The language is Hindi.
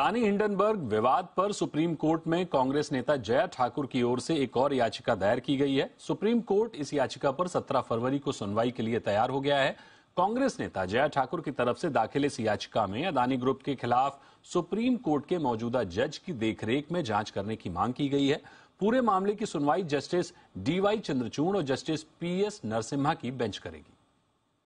रानी हिंडनबर्ग विवाद पर सुप्रीम कोर्ट में कांग्रेस नेता जया ठाकुर की ओर से एक और याचिका दायर की गई है सुप्रीम कोर्ट इस याचिका पर 17 फरवरी को सुनवाई के लिए तैयार हो गया है कांग्रेस नेता जया ठाकुर की तरफ से दाखिल इस याचिका में अदानी ग्रुप के खिलाफ सुप्रीम कोर्ट के मौजूदा जज की देखरेख में जांच करने की मांग की गई है पूरे मामले की सुनवाई जस्टिस डीवाई चंद्रचूड़ और जस्टिस पीएस नरसिम्हा की बेंच करेगी